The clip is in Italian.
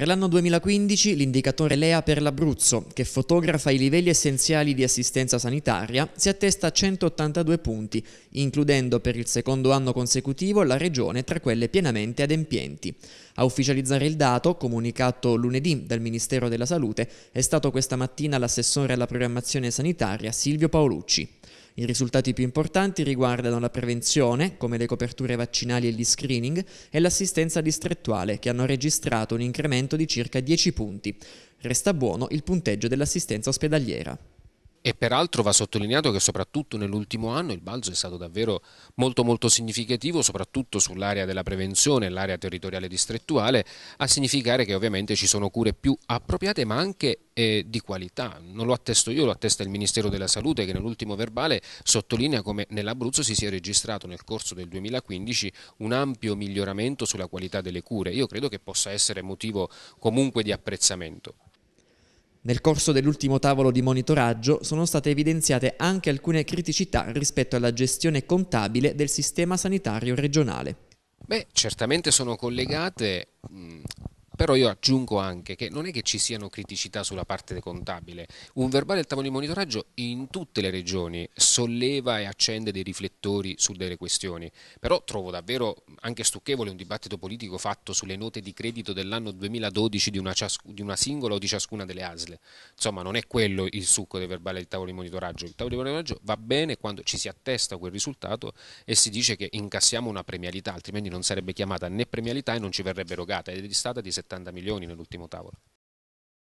Per l'anno 2015 l'indicatore LEA per l'Abruzzo, che fotografa i livelli essenziali di assistenza sanitaria, si attesta a 182 punti, includendo per il secondo anno consecutivo la regione tra quelle pienamente adempienti. A ufficializzare il dato, comunicato lunedì dal Ministero della Salute, è stato questa mattina l'assessore alla programmazione sanitaria Silvio Paolucci. I risultati più importanti riguardano la prevenzione, come le coperture vaccinali e gli screening, e l'assistenza distrettuale, che hanno registrato un incremento di circa 10 punti. Resta buono il punteggio dell'assistenza ospedaliera. E peraltro va sottolineato che soprattutto nell'ultimo anno il balzo è stato davvero molto molto significativo, soprattutto sull'area della prevenzione, l'area territoriale distrettuale, a significare che ovviamente ci sono cure più appropriate ma anche eh, di qualità. Non lo attesto io, lo attesta il Ministero della Salute che nell'ultimo verbale sottolinea come nell'Abruzzo si sia registrato nel corso del 2015 un ampio miglioramento sulla qualità delle cure. Io credo che possa essere motivo comunque di apprezzamento. Nel corso dell'ultimo tavolo di monitoraggio sono state evidenziate anche alcune criticità rispetto alla gestione contabile del sistema sanitario regionale. Beh, certamente sono collegate però io aggiungo anche che non è che ci siano criticità sulla parte contabile, un verbale del tavolo di monitoraggio in tutte le regioni solleva e accende dei riflettori su delle questioni, però trovo davvero anche stucchevole un dibattito politico fatto sulle note di credito dell'anno 2012 di una, di una singola o di ciascuna delle ASL, insomma non è quello il succo del verbale del tavolo di monitoraggio, il tavolo di monitoraggio va bene quando ci si attesta quel risultato e si dice che incassiamo una premialità, altrimenti non sarebbe chiamata né premialità e non ci verrebbe erogata ed è stata di 70%. 70 milioni nell'ultimo tavolo.